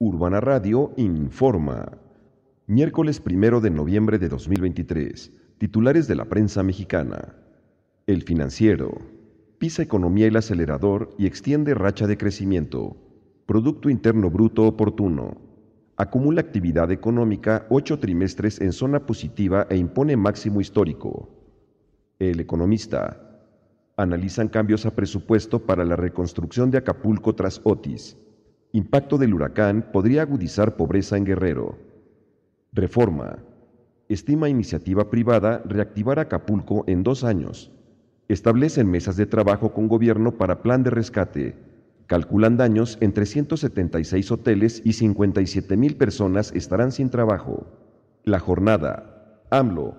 Urbana Radio informa. Miércoles primero de noviembre de 2023. Titulares de la prensa mexicana. El financiero. Pisa economía el acelerador y extiende racha de crecimiento. Producto Interno Bruto oportuno. Acumula actividad económica ocho trimestres en zona positiva e impone máximo histórico. El economista. Analizan cambios a presupuesto para la reconstrucción de Acapulco tras Otis Impacto del huracán podría agudizar pobreza en Guerrero. Reforma. Estima iniciativa privada reactivar Acapulco en dos años. Establecen mesas de trabajo con gobierno para plan de rescate. Calculan daños en 376 hoteles y 57 mil personas estarán sin trabajo. La jornada. AMLO.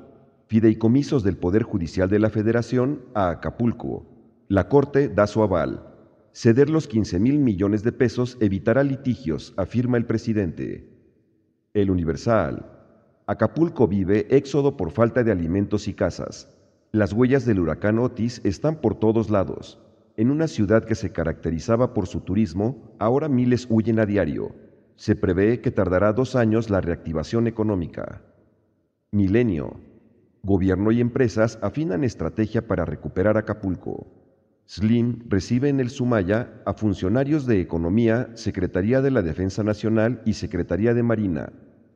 Fideicomisos del Poder Judicial de la Federación a Acapulco. La Corte da su aval. Ceder los 15 mil millones de pesos evitará litigios, afirma el presidente. El Universal. Acapulco vive éxodo por falta de alimentos y casas. Las huellas del huracán Otis están por todos lados. En una ciudad que se caracterizaba por su turismo, ahora miles huyen a diario. Se prevé que tardará dos años la reactivación económica. Milenio. Gobierno y empresas afinan estrategia para recuperar Acapulco. Slim recibe en el Sumaya a funcionarios de Economía, Secretaría de la Defensa Nacional y Secretaría de Marina.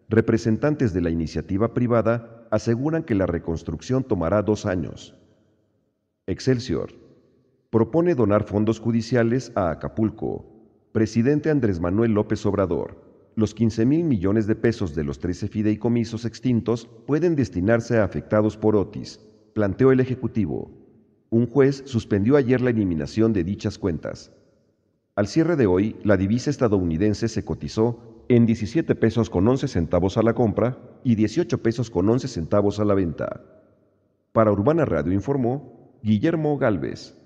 Representantes de la iniciativa privada aseguran que la reconstrucción tomará dos años. Excelsior. Propone donar fondos judiciales a Acapulco. Presidente Andrés Manuel López Obrador los 15 mil millones de pesos de los 13 fideicomisos extintos pueden destinarse a afectados por Otis, planteó el Ejecutivo un juez suspendió ayer la eliminación de dichas cuentas. Al cierre de hoy, la divisa estadounidense se cotizó en 17 pesos con 11 centavos a la compra y 18 pesos con 11 centavos a la venta. Para Urbana Radio informó Guillermo Galvez.